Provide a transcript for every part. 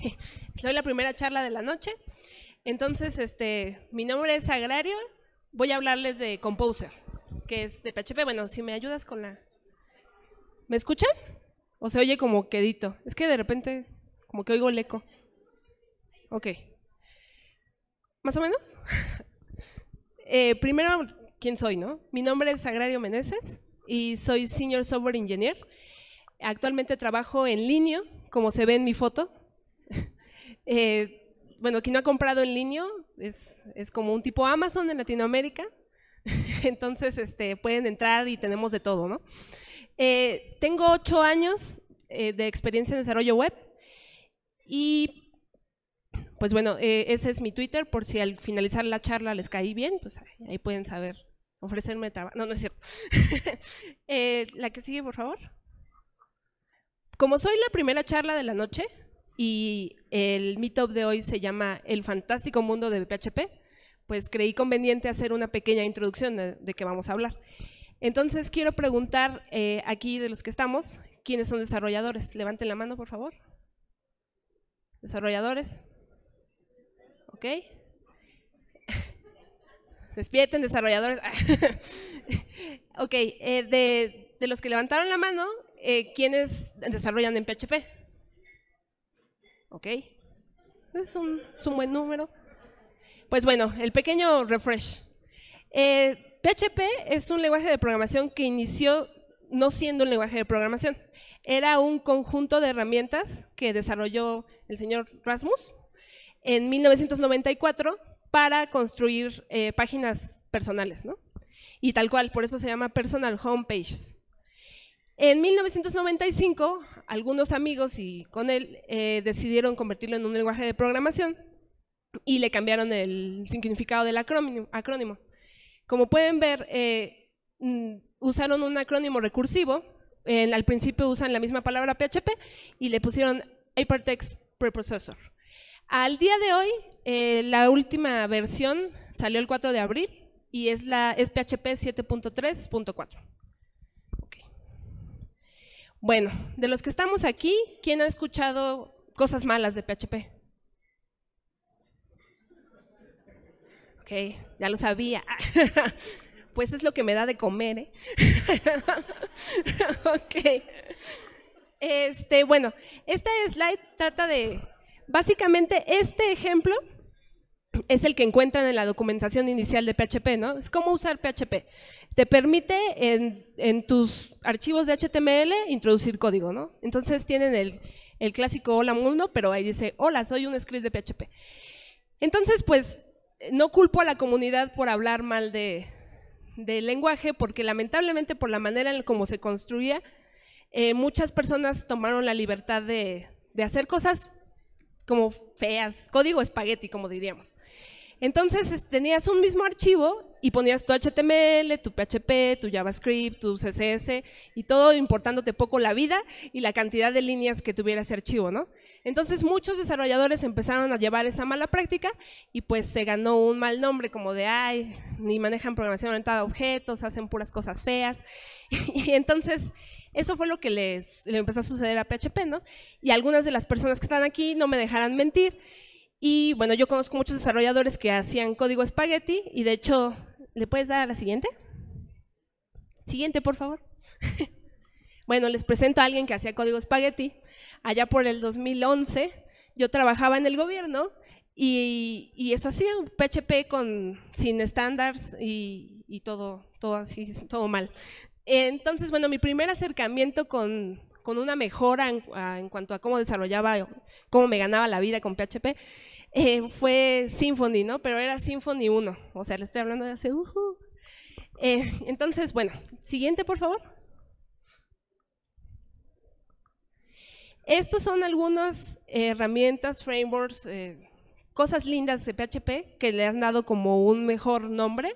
Soy la primera charla de la noche. Entonces, este, mi nombre es Agrario. Voy a hablarles de Composer, que es de PHP. Bueno, si me ayudas con la... ¿Me escuchan? ¿O se oye como quedito? Es que de repente como que oigo el eco. Ok. ¿Más o menos? Eh, primero, ¿quién soy, no? Mi nombre es Agrario Meneses y soy Senior Software Engineer. Actualmente trabajo en línea, como se ve en mi foto, eh, bueno, quien no ha comprado en línea es, es como un tipo Amazon en Latinoamérica. Entonces, este, pueden entrar y tenemos de todo, ¿no? Eh, tengo ocho años eh, de experiencia en desarrollo web y, pues bueno, ese es mi Twitter, por si al finalizar la charla les caí bien, pues ahí, ahí pueden saber, ofrecerme trabajo. No, no es cierto. la que sigue, por favor. Como soy la primera charla de la noche, y el meetup de hoy se llama El fantástico mundo de PHP, pues creí conveniente hacer una pequeña introducción de, qué vamos a hablar. Entonces quiero preguntar eh, aquí de los que estamos, ¿quiénes son desarrolladores? Levanten la mano, por favor. ¿Desarrolladores? ¿Ok? Despierten, desarrolladores. ok, eh, de, de, los que levantaron la mano, eh, ¿quiénes desarrollan en PHP? ¿ok? Es un, buen número. Pues bueno, el pequeño refresh. PHP eh, es un lenguaje de programación que inició no siendo un lenguaje de programación. Era un conjunto de herramientas que desarrolló el señor Rasmus en 1994 para construir eh, páginas personales, ¿no? Y tal cual, por eso se llama personal homepages. En 1995, algunos amigos y con él eh, decidieron convertirlo en un lenguaje de programación y le cambiaron el significado del acrónimo. Como pueden ver, eh, mm, usaron un acrónimo recursivo, en, al principio usan la misma palabra PHP y le pusieron Hypertext Preprocessor. Al día de hoy, eh, la última versión salió el 4 de abril y es, la, es PHP 7.3.4. Bueno, de los que estamos aquí, ¿quién ha escuchado cosas malas de PHP? Ok, ya lo sabía. pues es lo que me da de comer, ¿eh? ok. Este, bueno, esta slide trata de, básicamente, este ejemplo es el que encuentran en la documentación inicial de PHP, ¿no? Es cómo usar PHP. Te permite en, tus archivos de HTML introducir código, ¿no? Entonces tienen el, clásico hola mundo, pero ahí dice, hola, soy un script de PHP. Entonces, pues, no culpo a la comunidad por hablar mal de, lenguaje, porque lamentablemente por la manera en cómo se construía, eh, muchas personas tomaron la libertad de, de hacer cosas como feas, código espagueti, como diríamos. Entonces tenías un mismo archivo y ponías tu HTML, tu PHP, tu JavaScript, tu CSS y todo importándote poco la vida y la cantidad de líneas que tuviera ese archivo, ¿no? Entonces muchos desarrolladores empezaron a llevar esa mala práctica y pues se ganó un mal nombre como de, ay, ni manejan programación orientada a objetos, hacen puras cosas feas. y entonces eso fue lo que les, le empezó a suceder a PHP, ¿no? Y algunas de las personas que están aquí no me dejarán mentir. Y bueno, yo conozco muchos desarrolladores que hacían código espagueti y de hecho, ¿le puedes dar a la siguiente? Siguiente, por favor. bueno, les presento a alguien que hacía código espagueti. Allá por el 2011 yo trabajaba en el gobierno y, eso hacía un PHP con, sin estándares y, todo, todo así, todo mal. Entonces, bueno, mi primer acercamiento con, una mejora ah, en, cuanto a cómo desarrollaba, cómo me ganaba la vida con PHP, eh, fue Symfony, ¿no? Pero era Symfony 1, o sea, le estoy hablando de hace... Eh, entonces, bueno, siguiente, por favor. Estos son algunas herramientas, frameworks, eh, cosas lindas de PHP que le han dado como un mejor nombre.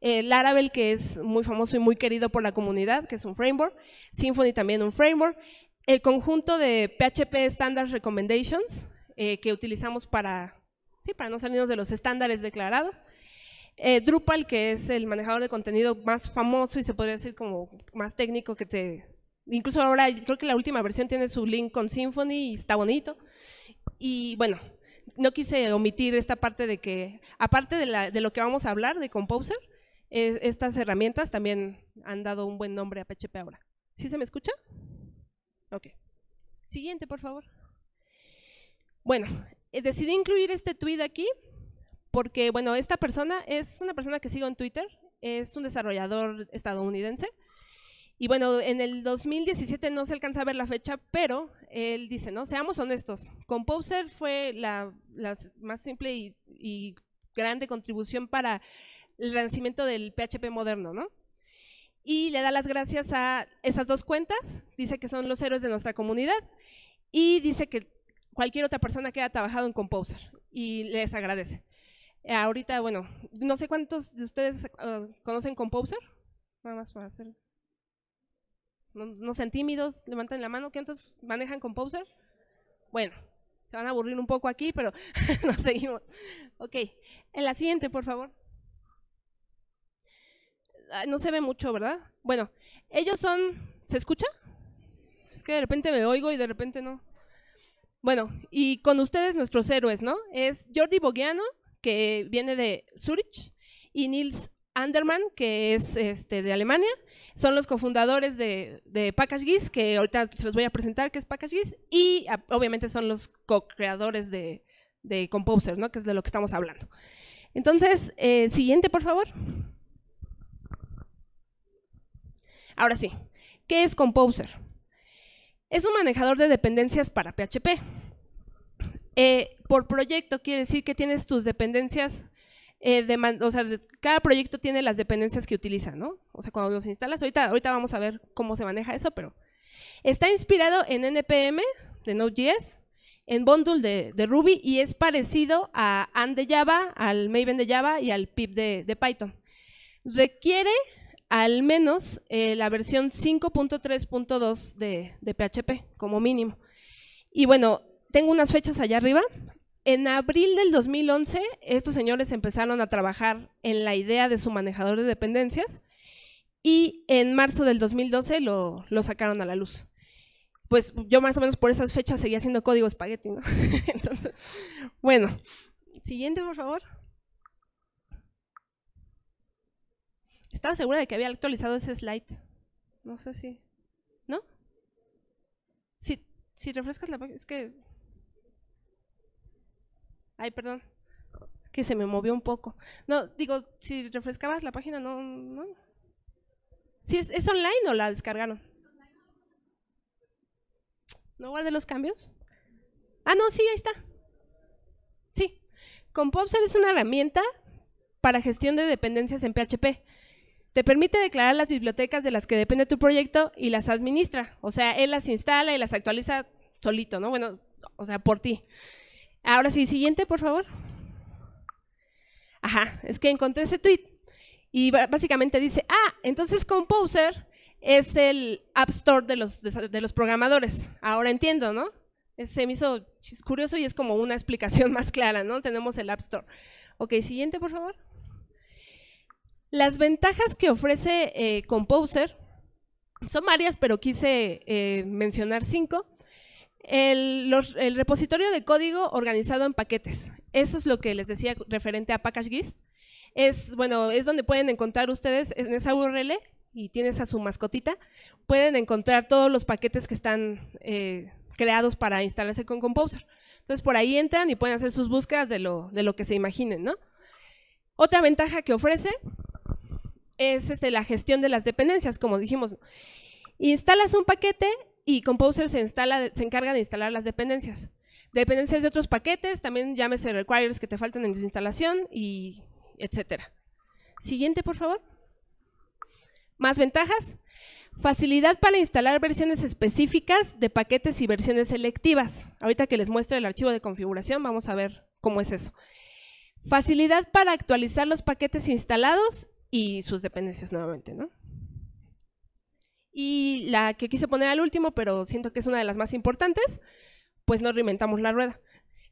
Eh, Laravel, que es muy famoso y muy querido por la comunidad, que es un framework, Symfony también un framework, el conjunto de PHP Standard Recommendations eh, que utilizamos para, sí, para no salirnos de los estándares declarados, eh, Drupal, que es el manejador de contenido más famoso y se podría decir como más técnico que te... Incluso ahora creo que la última versión tiene su link con Symfony y está bonito. Y bueno, no quise omitir esta parte de que, aparte de lo que vamos a hablar de Composer, estas herramientas también han dado un buen nombre a PHP ahora. ¿Sí se me escucha? Ok. Siguiente, por favor. Bueno, eh, decidí incluir este tweet aquí porque, bueno, esta persona es una persona que sigo en Twitter, es un desarrollador estadounidense. Y bueno, en el 2017 no se alcanza a ver la fecha, pero él dice, ¿no? Seamos honestos, Composer fue la, más simple y grande contribución para el renacimiento del PHP moderno, ¿no? Y le da las gracias a esas dos cuentas, dice que son los héroes de nuestra comunidad y dice que cualquier otra persona que haya trabajado en Composer y les agradece. Ahorita, bueno, no sé cuántos de ustedes ah, conocen Composer, nada más para hacer... No, sean tímidos, levanten la mano, ¿cuántos manejan Composer? Bueno, se van a aburrir un poco aquí, pero nos seguimos. Ok, en la siguiente, por favor. Ah, no se ve mucho, ¿verdad? Bueno, ellos son, ¿se escucha? Es que de repente me oigo y de repente no. Bueno, y con ustedes nuestros héroes, ¿no? Es Jordi Bogiano, que viene de Zurich, y Nils Andermann, que es este, de Alemania. Son los cofundadores de, Package PackageGIS, que ahorita se los voy a presentar, que es PackageGIS, y ah, obviamente son los co-creadores de, Composer, ¿no? Que es de lo que estamos hablando. Entonces, eh, siguiente, por favor. Ahora sí, ¿qué es Composer? Es un manejador de dependencias para PHP. Eh, por proyecto quiere decir que tienes tus dependencias, eh, de, o sea, cada proyecto tiene las dependencias que utiliza, ¿no? O sea, cuando los instalas, ahorita, vamos a ver cómo se maneja eso, pero está inspirado en NPM de Node.js, en Bundle de, Ruby y es parecido a AND de Java, al Maven de Java y al PIP de Python. Requiere al menos eh, la versión 5.3.2 de, PHP, como mínimo. Y bueno, tengo unas fechas allá arriba. En abril del 2011, estos señores empezaron a trabajar en la idea de su manejador de dependencias y en marzo del 2012 lo, lo sacaron a la luz. Pues yo más o menos por esas fechas seguía haciendo código espagueti, ¿no? Entonces, bueno, siguiente, por favor. Estaba segura de que había actualizado ese slide. No sé si. ¿No? Si, si refrescas la página. Es que. Ay, perdón. Que se me movió un poco. No, digo, si refrescabas la página, no. no. Si es, online o la descargaron? ¿No guardé los cambios? Ah, no, sí, ahí está. Sí. Composer es una herramienta para gestión de dependencias en PHP. Te permite declarar las bibliotecas de las que depende tu proyecto y las administra. O sea, él las instala y las actualiza solito, ¿no? Bueno, o sea, por ti. Ahora sí, siguiente, por favor. Ajá, es que encontré ese tweet y básicamente dice, ah, entonces Composer es el App Store de los, de los programadores. Ahora entiendo, ¿no? Se me hizo curioso y es como una explicación más clara, ¿no? Tenemos el App Store. Ok, siguiente, por favor. Las ventajas que ofrece eh, Composer son varias, pero quise eh, mencionar cinco. El, repositorio de código organizado en paquetes. Eso es lo que les decía referente a PackageGIS. Es, bueno, es donde pueden encontrar ustedes en esa URL y tienes a su mascotita, pueden encontrar todos los paquetes que están eh, creados para instalarse con Composer. Entonces, por ahí entran y pueden hacer sus búsquedas de lo, de lo que se imaginen, ¿no? Otra ventaja que ofrece es este, la gestión de las dependencias, como dijimos. Instalas un paquete y Composer se, instala, se encarga de instalar las dependencias. Dependencias de otros paquetes, también llámese requires que te faltan en tu instalación y etcétera. Siguiente, por favor. Más ventajas. Facilidad para instalar versiones específicas de paquetes y versiones selectivas. Ahorita que les muestre el archivo de configuración, vamos a ver cómo es eso. Facilidad para actualizar los paquetes instalados y sus dependencias nuevamente, ¿no? Y la que quise poner al último, pero siento que es una de las más importantes, pues no reinventamos la rueda.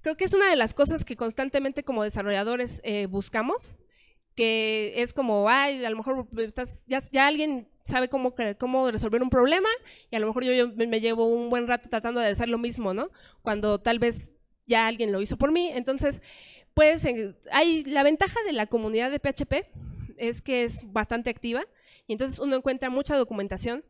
Creo que es una de las cosas que constantemente como desarrolladores eh, buscamos, que es como, ay, a lo mejor ya, alguien sabe cómo, cómo resolver un problema y a lo mejor yo, yo, me llevo un buen rato tratando de hacer lo mismo, ¿no? Cuando tal vez ya alguien lo hizo por mí. Entonces, pues eh, hay la ventaja de la comunidad de PHP es que es bastante activa y entonces uno encuentra mucha documentación.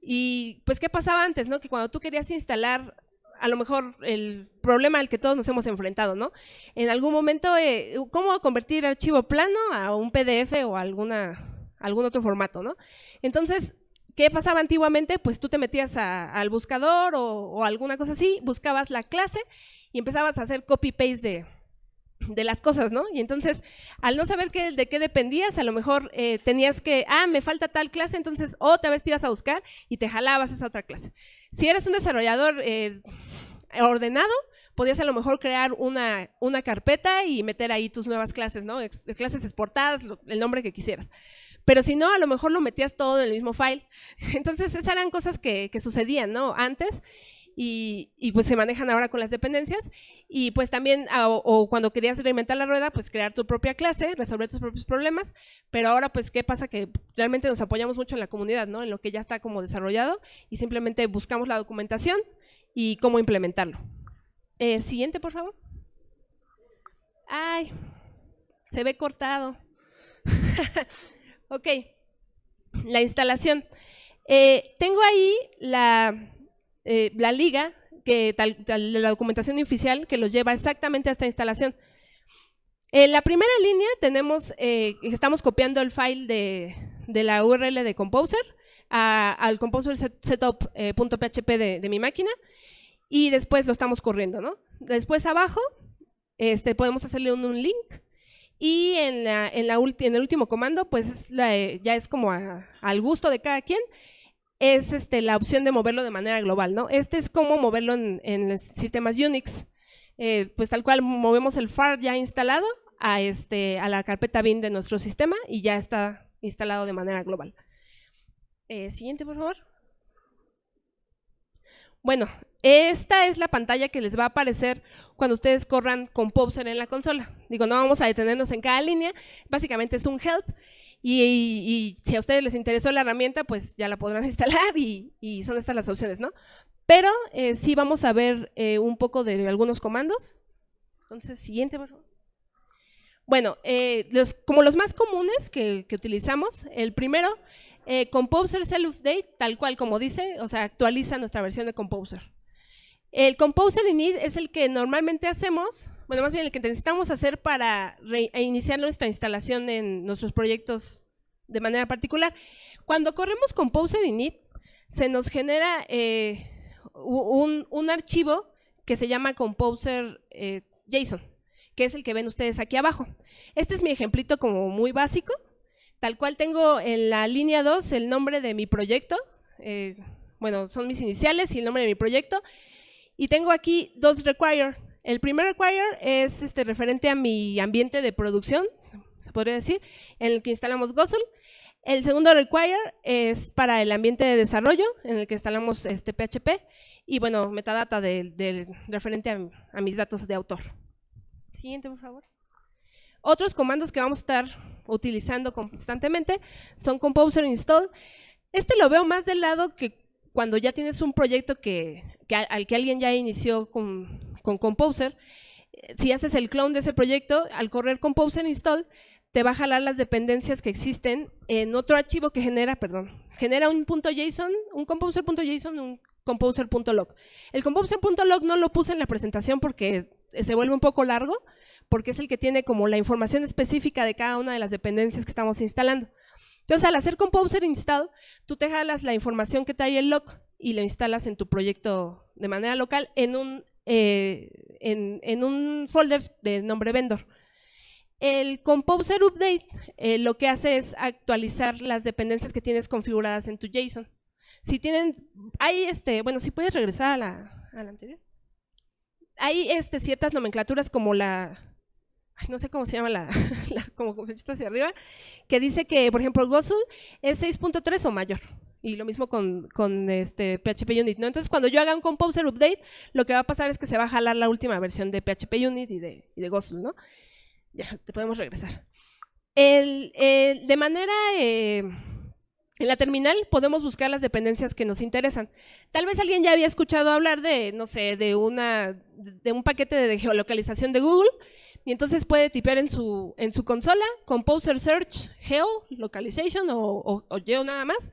Y pues, ¿qué pasaba antes, no? Que cuando tú querías instalar a lo mejor el problema al que todos nos hemos enfrentado, ¿no? En algún momento, eh, ¿cómo convertir archivo plano a un PDF o alguna, algún otro formato, ¿no? Entonces, ¿qué pasaba antiguamente? Pues tú te metías al buscador o, o, alguna cosa así, buscabas la clase y empezabas a hacer copy-paste de, de las cosas, ¿no? Y entonces, al no saber qué, de qué dependías, a lo mejor eh, tenías que, ah, me falta tal clase, entonces otra vez te ibas a buscar y te jalabas esa otra clase. Si eres un desarrollador eh, ordenado, podías a lo mejor crear una, una, carpeta y meter ahí tus nuevas clases, ¿no? clases exportadas, el nombre que quisieras. Pero si no, a lo mejor lo metías todo en el mismo file. Entonces, esas eran cosas que, que sucedían, ¿no? Antes y, pues se manejan ahora con las dependencias. Y pues también, ah, o, cuando querías reinventar la rueda, pues crear tu propia clase, resolver tus propios problemas, pero ahora pues qué pasa que realmente nos apoyamos mucho en la comunidad, ¿no? En lo que ya está como desarrollado y simplemente buscamos la documentación y cómo implementarlo. Eh, siguiente, por favor. Ay, se ve cortado. ok, la instalación. Eh, tengo ahí la, eh, la liga, que la documentación oficial que los lleva exactamente a esta instalación. En la primera línea tenemos, eh, estamos copiando el file de, la URL de Composer al Composer setup.php eh, de, mi máquina y después lo estamos corriendo, ¿no? Después abajo este, podemos hacerle un, link y en, la, en, en, el último comando pues ya es como al gusto de cada quien es este, la opción de moverlo de manera global, ¿no? Este es como moverlo en, en sistemas Unix. Eh, pues tal cual movemos el FAR ya instalado a, este, a la carpeta bin de nuestro sistema y ya está instalado de manera global. Eh, siguiente, por favor. Bueno, esta es la pantalla que les va a aparecer cuando ustedes corran con en la consola. Digo, no vamos a detenernos en cada línea, básicamente es un help. Y, si a ustedes les interesó la herramienta, pues ya la podrán instalar y, son estas las opciones, ¿no? Pero eh, sí vamos a ver eh, un poco de algunos comandos. Entonces, siguiente, por favor. Bueno, eh, los, como los más comunes que, utilizamos, el primero, Composer Self-Update, tal cual como dice, o sea, actualiza nuestra versión de Composer. El composer init es el que normalmente hacemos, bueno, más bien el que necesitamos hacer para eh, iniciar nuestra instalación en nuestros proyectos de manera particular. Cuando corremos composer init, se nos genera eh, un, archivo que se llama composer eh, JSON, que es el que ven ustedes aquí abajo. Este es mi ejemplito como muy básico, tal cual tengo en la línea 2 el nombre de mi proyecto, bueno, son mis iniciales y el nombre de mi proyecto, y tengo aquí dos require. El primer require es este, referente a mi ambiente de producción, se podría decir, en el que instalamos Gosl. El segundo require es para el ambiente de desarrollo, en el que instalamos este PHP, y bueno, metadata referente a, mis datos de autor. Siguiente, por favor. Otros comandos que vamos a estar utilizando constantemente son Composer Install. Este lo veo más del lado que cuando ya tienes un proyecto que, al, que alguien ya inició con, Composer, eh, si haces el clone de ese proyecto, al correr Composer Install, te va a jalar las dependencias que existen en otro archivo que genera, perdón, genera un punto .json, un composer.json, un composer.log. El composer.log no lo puse en la presentación porque se vuelve un poco largo, porque es el que tiene como la información específica de cada una de las dependencias que estamos instalando. Entonces, al hacer Composer Install, tú te jalas la información que te trae el lock y lo instalas en tu proyecto de manera local en un, eh, en, un folder de nombre vendor. El Composer Update eh, lo que hace es actualizar las dependencias que tienes configuradas en tu JSON. Si tienen, hay este, bueno, si puedes regresar a la, anterior. Hay este, ciertas nomenclaturas como la no sé cómo se llama la, como se flechita hacia arriba, que dice que, por ejemplo, Gozul es 6.3 o mayor. Y lo mismo con, con, este PHP Unit, Entonces, cuando yo haga un composer update, lo que va a pasar es que se va a jalar la última versión de PHP Unit y de, y de ¿no? Ya, te podemos regresar. El, de manera... Eh, en la terminal podemos buscar las dependencias que nos interesan. Tal vez alguien ya había escuchado hablar de, no sé, de, una, de un paquete de geolocalización de Google y entonces puede tipear en su, en su consola, Composer Search, Geo, Localization o, Geo nada más.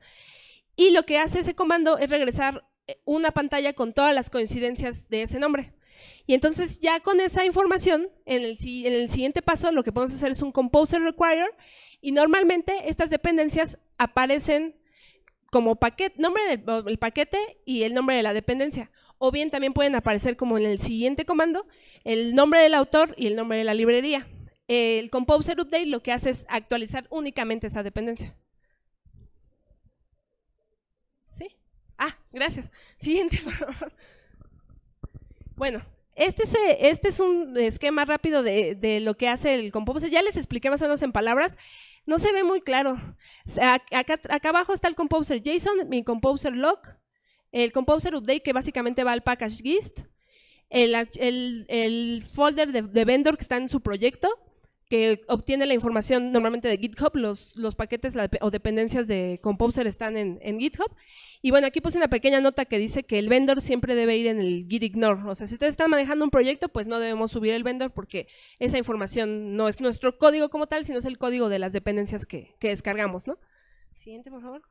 Y lo que hace ese comando es regresar eh, una pantalla con todas las coincidencias de ese nombre. Y entonces ya con esa información, en el, en el, siguiente paso lo que podemos hacer es un Composer Require y normalmente estas dependencias aparecen como paquete, nombre del paquete y el nombre de la dependencia o bien también pueden aparecer como en el siguiente comando, el nombre del autor y el nombre de la librería. El Composer Update lo que hace es actualizar únicamente esa dependencia. ¿Sí? Ah, gracias. Siguiente, por favor. Bueno, este es, este es un esquema rápido de, lo que hace el Composer. Ya les expliqué más o menos en palabras no se ve muy claro. Acá, abajo está el composer JSON, mi composer log, el Composer Update, que básicamente va al package gist, el, folder de, vendor que está en su proyecto, que obtiene la información normalmente de GitHub, los, los paquetes o dependencias de Composer están en, GitHub. Y bueno, aquí puse una pequeña nota que dice que el vendor siempre debe ir en el git ignore. O sea, si ustedes están manejando un proyecto, pues no debemos subir el vendor porque esa información no es nuestro código como tal, sino es el código de las dependencias que, que descargamos, ¿no? Siguiente, por favor.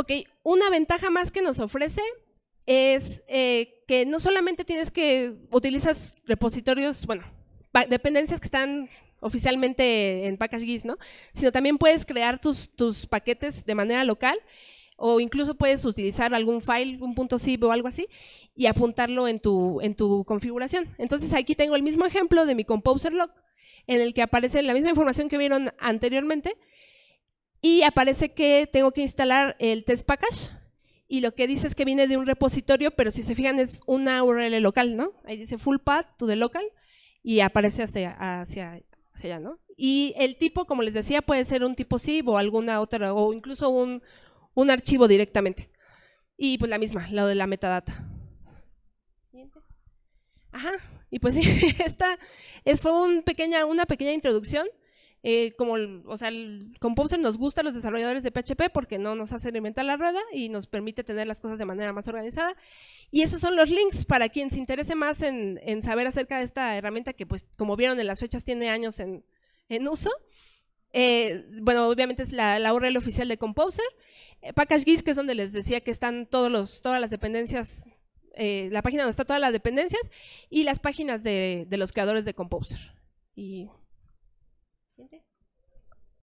Ok, una ventaja más que nos ofrece es eh, que no solamente tienes que utilizas repositorios, bueno, dependencias que están oficialmente en PackageGIS, ¿no? Sino también puedes crear tus, paquetes de manera local o incluso puedes utilizar algún file, un punto .zip o algo así, y apuntarlo en tu, en tu configuración. Entonces aquí tengo el mismo ejemplo de mi Composer en el que aparece la misma información que vieron anteriormente, y aparece que tengo que instalar el test package y lo que dice es que viene de un repositorio, pero si se fijan es una URL local, ¿no? Ahí dice full path to the local y aparece hacia, hacia, allá, ¿no? Y el tipo, como les decía, puede ser un tipo SIB o alguna otra, o incluso un, un archivo directamente. Y pues la misma, lo de la metadata. Ajá, y pues sí, esta es, fue pequeña, una pequeña introducción. Eh, como, o sea, el, con nos gusta a los desarrolladores de PHP porque no nos hace inventar la rueda y nos permite tener las cosas de manera más organizada. Y esos son los links para quien se interese más en, en saber acerca de esta herramienta que, pues, como vieron en las fechas, tiene años en, en uso. Eh, bueno, obviamente es la, URL oficial de Composer. Eh, Package PackageGIS, que es donde les decía que están todos los, todas las dependencias, la página donde están todas las dependencias y las páginas de, de los creadores de Composer. Y Okay.